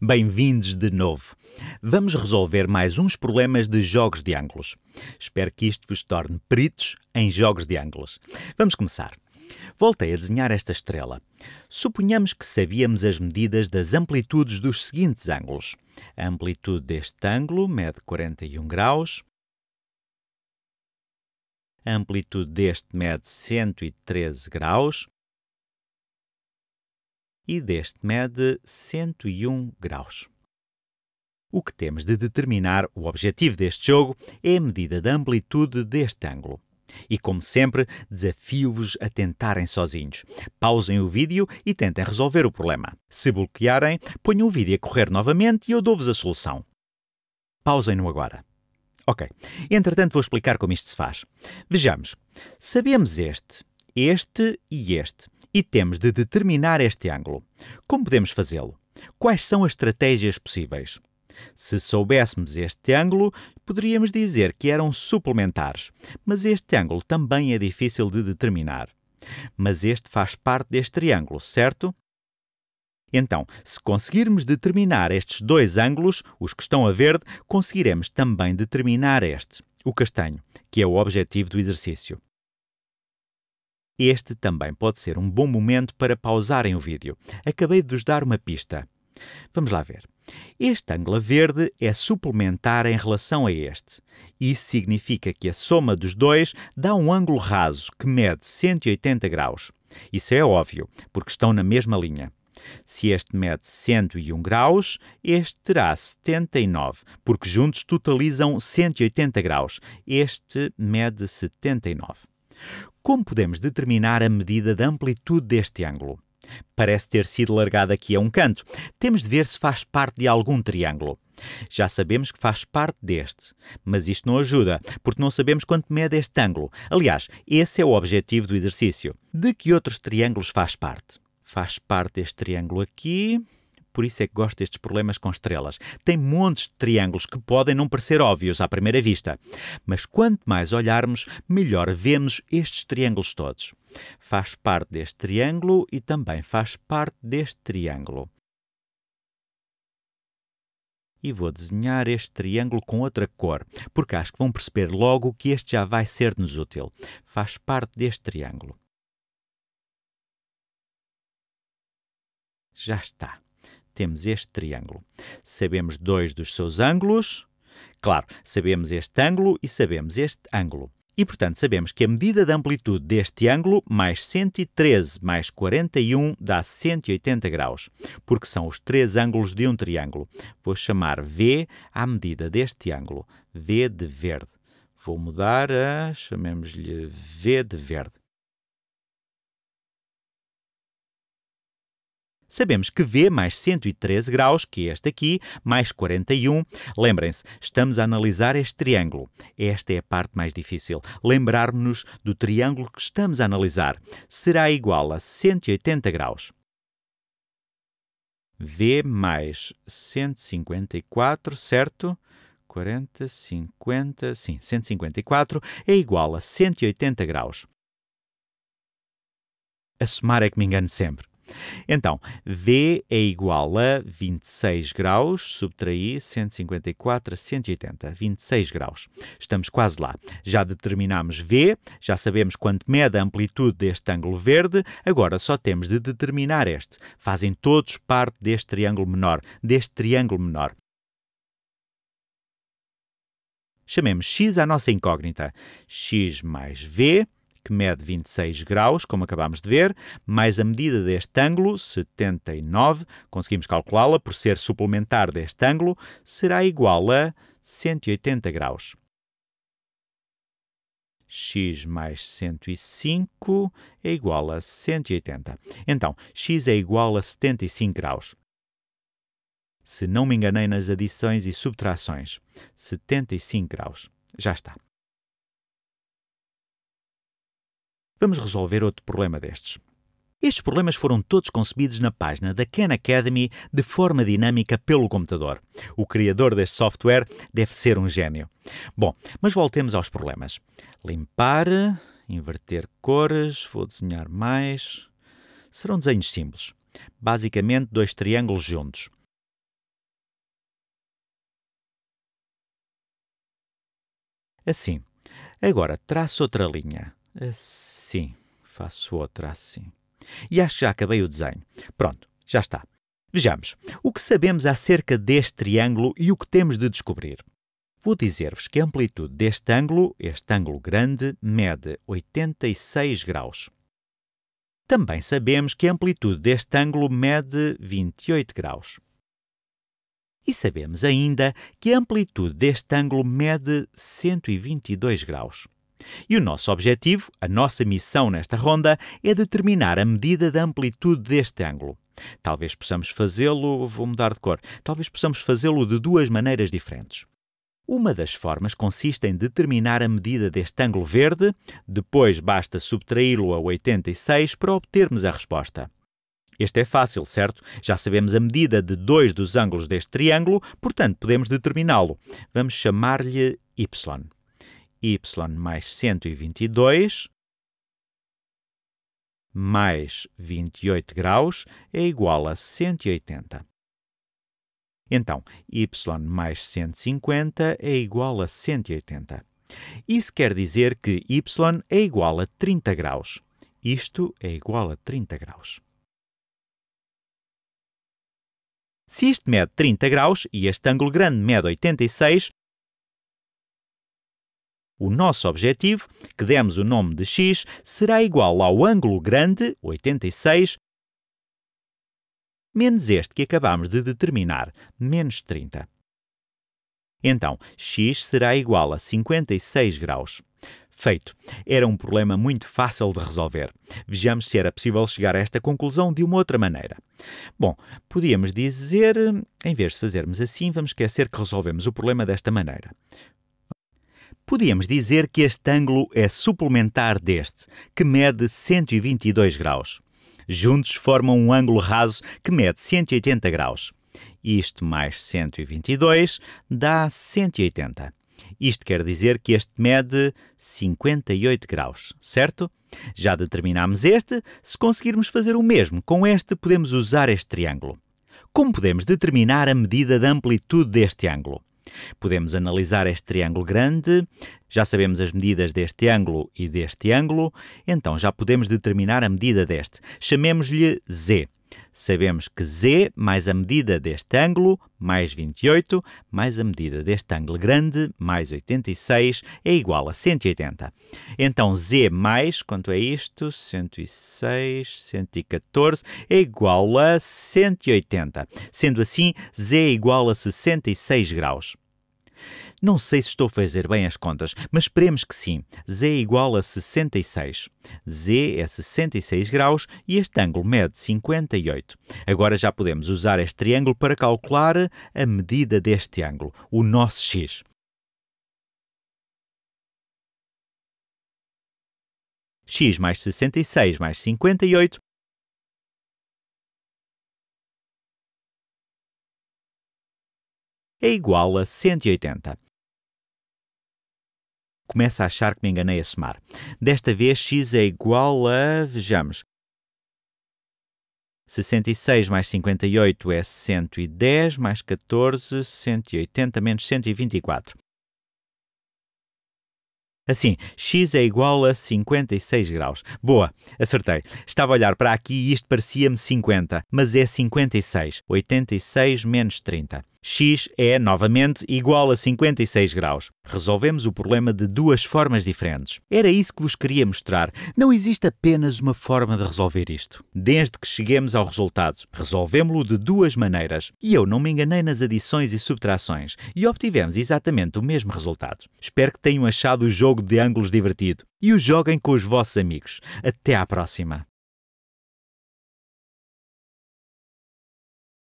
Bem-vindos de novo. Vamos resolver mais uns problemas de jogos de ângulos. Espero que isto vos torne peritos em jogos de ângulos. Vamos começar. Voltei a desenhar esta estrela. Suponhamos que sabíamos as medidas das amplitudes dos seguintes ângulos. A amplitude deste ângulo mede 41 graus. A amplitude deste mede 113 graus e deste mede 101 graus. O que temos de determinar o objetivo deste jogo é a medida da amplitude deste ângulo. E como sempre, desafio-vos a tentarem sozinhos. Pausem o vídeo e tentem resolver o problema. Se bloquearem, ponham o vídeo a correr novamente e eu dou-vos a solução. Pausem-no agora. Ok. Entretanto, vou explicar como isto se faz. Vejamos. Sabemos este este e este. E temos de determinar este ângulo. Como podemos fazê-lo? Quais são as estratégias possíveis? Se soubéssemos este ângulo, poderíamos dizer que eram suplementares, mas este ângulo também é difícil de determinar. Mas este faz parte deste triângulo, certo? Então, se conseguirmos determinar estes dois ângulos, os que estão a verde, conseguiremos também determinar este, o castanho, que é o objetivo do exercício. Este também pode ser um bom momento para pausarem o vídeo. Acabei de vos dar uma pista. Vamos lá ver. Este ângulo verde é suplementar em relação a este. Isso significa que a soma dos dois dá um ângulo raso que mede 180 graus. Isso é óbvio, porque estão na mesma linha. Se este mede 101 graus, este terá 79, porque juntos totalizam 180 graus. Este mede 79. Como podemos determinar a medida da amplitude deste ângulo? Parece ter sido largado aqui a um canto. Temos de ver se faz parte de algum triângulo. Já sabemos que faz parte deste, mas isto não ajuda, porque não sabemos quanto mede este ângulo. Aliás, esse é o objetivo do exercício. De que outros triângulos faz parte? Faz parte deste triângulo aqui, por isso é que gosto destes problemas com estrelas. Tem montes de triângulos que podem não parecer óbvios à primeira vista, mas quanto mais olharmos, melhor vemos estes triângulos todos. Faz parte deste triângulo e também faz parte deste triângulo. E vou desenhar este triângulo com outra cor, porque acho que vão perceber logo que este já vai ser-nos útil. Faz parte deste triângulo. Já está temos este triângulo. Sabemos dois dos seus ângulos. Claro, sabemos este ângulo e sabemos este ângulo. E, portanto, sabemos que a medida da de amplitude deste ângulo, mais 113 mais 41, dá 180 graus, porque são os três ângulos de um triângulo. Vou chamar V à medida deste ângulo, V de verde. Vou mudar a, chamemos-lhe V de verde. Sabemos que V mais 113 graus, que é este aqui, mais 41. Lembrem-se, estamos a analisar este triângulo. Esta é a parte mais difícil. Lembrarmos-nos do triângulo que estamos a analisar. Será igual a 180 graus. V mais 154, certo? 40, 50, sim, 154 é igual a 180 graus. A somar é que me engano sempre. Então, V é igual a 26 graus, subtraí 154 a 180, 26 graus. Estamos quase lá. Já determinamos V, já sabemos quanto mede a amplitude deste ângulo verde, agora só temos de determinar este. Fazem todos parte deste triângulo menor, deste triângulo menor. Chamemos x à nossa incógnita. x mais v que mede 26 graus, como acabámos de ver, mais a medida deste ângulo, 79, conseguimos calculá-la por ser suplementar deste ângulo, será igual a 180 graus x mais 105 é igual a 180. Então, x é igual a 75 graus. Se não me enganei nas adições e subtrações, 75 graus. Já está. Vamos resolver outro problema destes. Estes problemas foram todos concebidos na página da Khan Academy de forma dinâmica pelo computador. O criador deste software deve ser um gênio. Bom, mas voltemos aos problemas. Limpar, inverter cores, vou desenhar mais. Serão desenhos simples. Basicamente, dois triângulos juntos. Assim. Agora, traço outra linha. Assim. Faço outra assim. E acho que já acabei o desenho. Pronto, já está. Vejamos. O que sabemos acerca deste triângulo e o que temos de descobrir? Vou dizer-vos que a amplitude deste ângulo, este ângulo grande, mede 86 graus. Também sabemos que a amplitude deste ângulo mede 28 graus. E sabemos ainda que a amplitude deste ângulo mede 122 graus. E o nosso objetivo, a nossa missão nesta ronda, é determinar a medida da amplitude deste ângulo. Talvez possamos fazê-lo, vou mudar de cor, talvez possamos fazê-lo de duas maneiras diferentes. Uma das formas consiste em determinar a medida deste ângulo verde, depois basta subtraí-lo a 86 para obtermos a resposta. Este é fácil, certo? Já sabemos a medida de dois dos ângulos deste triângulo, portanto podemos determiná-lo. Vamos chamar-lhe y y mais 122 mais 28 graus é igual a 180. Então, y mais 150 é igual a 180. Isso quer dizer que y é igual a 30 graus. Isto é igual a 30 graus. Se isto mede 30 graus e este ângulo grande mede 86, o nosso objetivo, que demos o nome de x, será igual ao ângulo grande, 86, menos este que acabamos de determinar, menos 30. Então, x será igual a 56 graus. Feito. Era um problema muito fácil de resolver. Vejamos se era possível chegar a esta conclusão de uma outra maneira. Bom, podíamos dizer, em vez de fazermos assim, vamos esquecer que resolvemos o problema desta maneira. Podíamos dizer que este ângulo é suplementar deste, que mede 122 graus. Juntos formam um ângulo raso que mede 180 graus. Isto mais 122 dá 180. Isto quer dizer que este mede 58 graus, certo? Já determinámos este. Se conseguirmos fazer o mesmo com este, podemos usar este triângulo. Como podemos determinar a medida da amplitude deste ângulo? Podemos analisar este triângulo grande, já sabemos as medidas deste ângulo e deste ângulo, então já podemos determinar a medida deste. Chamemos-lhe Z. Sabemos que z mais a medida deste ângulo, mais 28, mais a medida deste ângulo grande, mais 86, é igual a 180. Então z mais, quanto é isto? 106, 114, é igual a 180. Sendo assim, z é igual a 66 graus. Não sei se estou a fazer bem as contas, mas esperemos que sim. Z é igual a 66. Z é 66 graus e este ângulo mede 58. Agora já podemos usar este triângulo para calcular a medida deste ângulo, o nosso x. x mais 66 mais 58 é igual a 180. Começo a achar que me enganei a somar. Desta vez, x é igual a, vejamos, 66 mais 58 é 110, mais 14, 180, menos 124. Assim, x é igual a 56 graus. Boa, acertei. Estava a olhar para aqui e isto parecia-me 50, mas é 56. 86 menos 30 x é, novamente, igual a 56 graus. Resolvemos o problema de duas formas diferentes. Era isso que vos queria mostrar. Não existe apenas uma forma de resolver isto. Desde que cheguemos ao resultado, resolvemos-lo de duas maneiras. E eu não me enganei nas adições e subtrações. E obtivemos exatamente o mesmo resultado. Espero que tenham achado o jogo de ângulos divertido. E o joguem com os vossos amigos. Até à próxima!